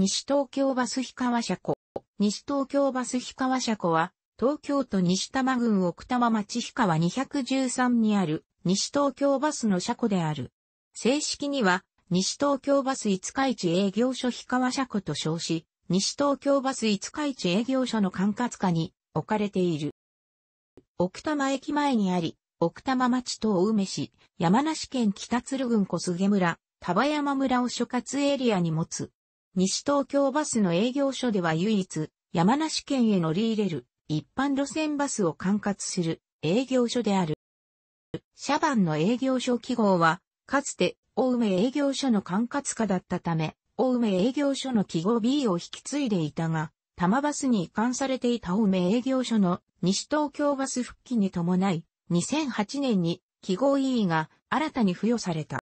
西東京バス日川車庫。西東京バス日川車庫は、東京都西多摩郡奥多摩町日川213にある西東京バスの車庫である。正式には、西東京バス五日市営業所日川車庫と称し、西東京バス五日市営業所の管轄下に置かれている。奥多摩駅前にあり、奥多摩町と青梅市、山梨県北鶴郡小菅村、丹波山村を所轄エリアに持つ、西東京バスの営業所では唯一、山梨県へ乗り入れる一般路線バスを管轄する営業所である。社番の営業所記号は、かつて大梅営業所の管轄下だったため、大梅営業所の記号 B を引き継いでいたが、玉バスに移管されていた青梅営業所の西東京バス復帰に伴い、2008年に記号 E が新たに付与された。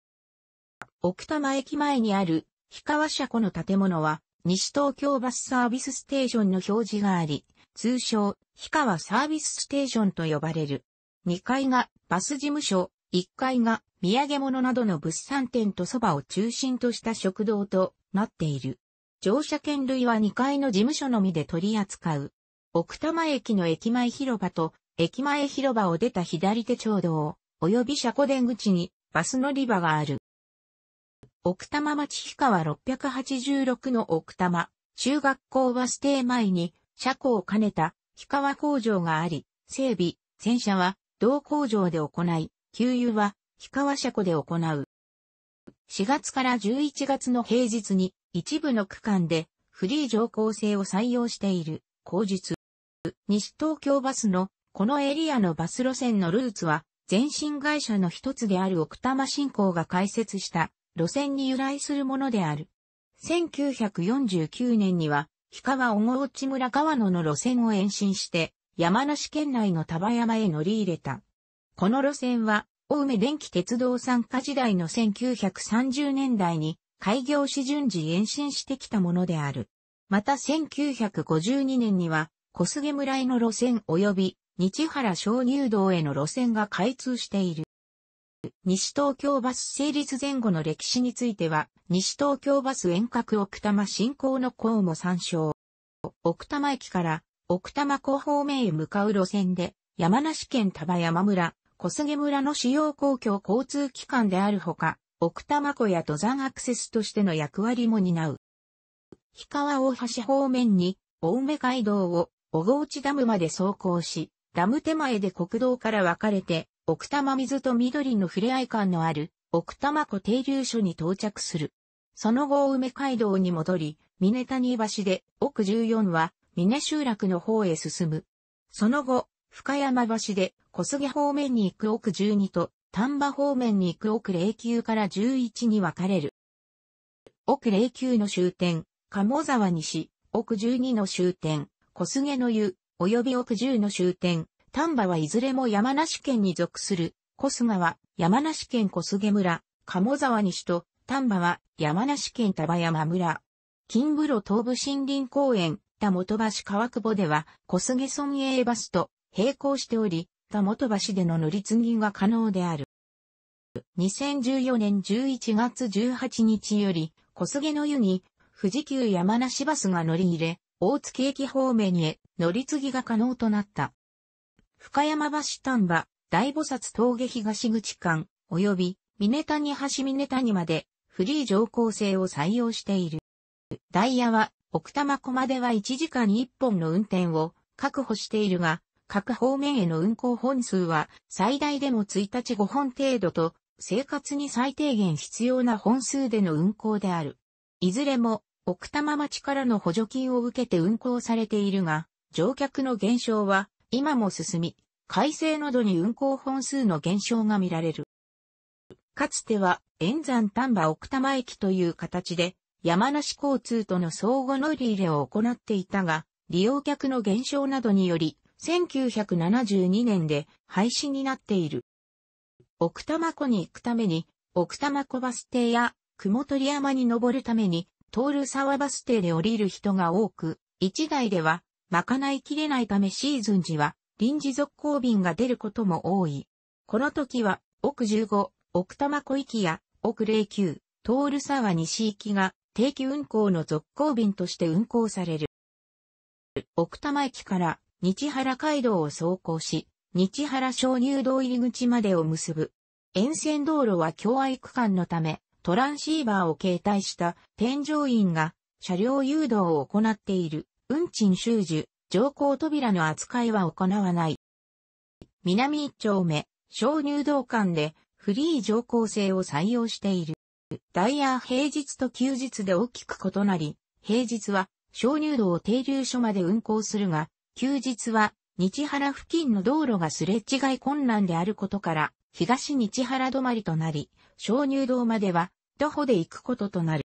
奥多摩駅前にある氷川車庫の建物は、西東京バスサービスステーションの表示があり、通称、氷川サービスステーションと呼ばれる。2階がバス事務所、1階が土産物などの物産展とそばを中心とした食堂となっている。乗車券類は2階の事務所のみで取り扱う。奥多摩駅の駅前広場と、駅前広場を出た左手町道、及び車庫出口にバス乗り場がある。奥多摩町氷川686の奥多摩、中学校バス停前に、車庫を兼ねた、氷川工場があり、整備、洗車は、同工場で行い、給油は、氷川車庫で行う。4月から11月の平日に、一部の区間で、フリー乗降制を採用している、工術。西東京バスの、このエリアのバス路線のルーツは、全身会社の一つである奥多摩新港が開設した路線に由来するものである。1949年には、日川小河内村川野の路線を延伸して、山梨県内の丹波山へ乗り入れた。この路線は、青梅電気鉄道参加時代の1930年代に開業し順次延伸してきたものである。また1952年には小菅村への路線及び日原小乳道への路線が開通している。西東京バス成立前後の歴史については、西東京バス遠隔奥多摩振興の項も参照。奥多摩駅から奥多摩湖方面へ向かう路線で、山梨県多摩山村、小菅村の主要公共交通機関であるほか、奥多摩湖や登山アクセスとしての役割も担う。氷川大橋方面に、青梅街道を小河内ダムまで走行し、ダム手前で国道から分かれて、奥多摩水と緑の触れ合い感のある奥多摩湖停留所に到着する。その後梅街道に戻り、峰谷橋で奥14は峰集落の方へ進む。その後、深山橋で小杉方面に行く奥12と丹波方面に行く奥霊宮から11に分かれる。奥霊宮の終点、鴨沢西、奥12の終点、小菅の湯、及び奥10の終点、丹波はいずれも山梨県に属する、小菅は山梨県小菅村、鴨沢西と丹波は山梨県丹波山村。金風呂東部森林公園、田本橋川久保では小菅村営バスと並行しており、田本橋での乗り継ぎが可能である。2014年11月18日より、小菅の湯に富士急山梨バスが乗り入れ、大月駅方面へ乗り継ぎが可能となった。深山橋丹波、大菩薩峠東口間、及び、峰谷橋峰谷まで、フリー乗降制を採用している。ダイヤは、奥多摩湖までは1時間に1本の運転を確保しているが、各方面への運行本数は最大でも1日5本程度と、生活に最低限必要な本数での運行である。いずれも、奥多摩町からの補助金を受けて運行されているが、乗客の減少は今も進み、改正などに運行本数の減少が見られる。かつては、円山丹波奥多摩駅という形で、山梨交通との相互乗り入れを行っていたが、利用客の減少などにより、1972年で廃止になっている。奥多摩湖に行くために、奥多摩湖バス停や雲取山に登るために、通る沢バス停で降りる人が多く、1台ではまかないきれないためシーズン時は臨時続行便が出ることも多い。この時は、奥15、奥多摩湖行きや、奥09、トール沢西行きが定期運行の続行便として運行される。奥多摩駅から日原街道を走行し、日原鍾入道入り口までを結ぶ。沿線道路は共愛区間のため、トランシーバーを携帯した添乗員が車両誘導を行っている。運賃収受、乗降扉の扱いは行わない。南一丁目、小入道館でフリー乗降制を採用している。ダイヤ平日と休日で大きく異なり、平日は小入道を停留所まで運行するが、休日は日原付近の道路がすれ違い困難であることから、東日原止まりとなり、小入道までは徒歩で行くこととなる。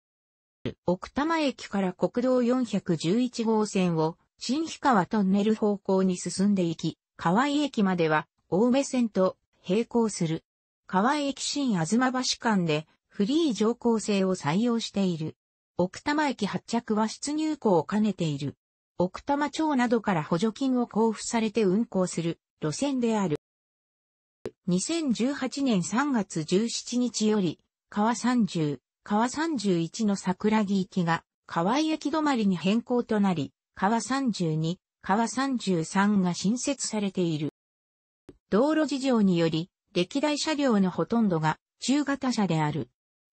奥多摩駅から国道411号線を新日川トンネル方向に進んでいき、河合駅までは青梅線と並行する。河合駅新東橋間でフリー乗降制を採用している。奥多摩駅発着は出入港を兼ねている。奥多摩町などから補助金を交付されて運行する路線である。2018年3月17日より、川30、川31の桜木行きが、川井駅止まりに変更となり、川32、川33が新設されている。道路事情により、歴代車両のほとんどが中型車である。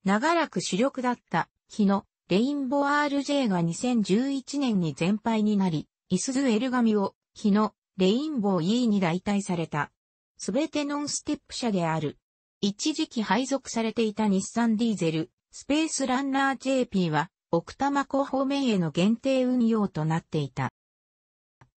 長らく主力だった、日野、レインボー RJ が2011年に全廃になり、イスズ・エルガミを、日野、レインボー E に代替された。すべてノンステップ車である。一時期配属されていた日産ディーゼル、スペースランナー JP は奥多摩湖方面への限定運用となっていた。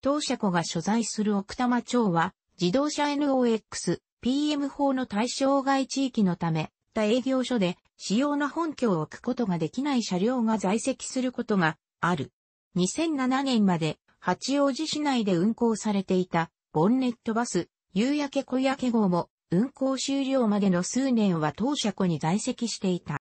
当社庫が所在する奥多摩町は自動車 NOX、PM 法の対象外地域のため、他営業所で使用の本拠を置くことができない車両が在籍することがある。2007年まで八王子市内で運行されていたボンネットバス、夕焼け小焼け号も運行終了までの数年は当社庫に在籍していた。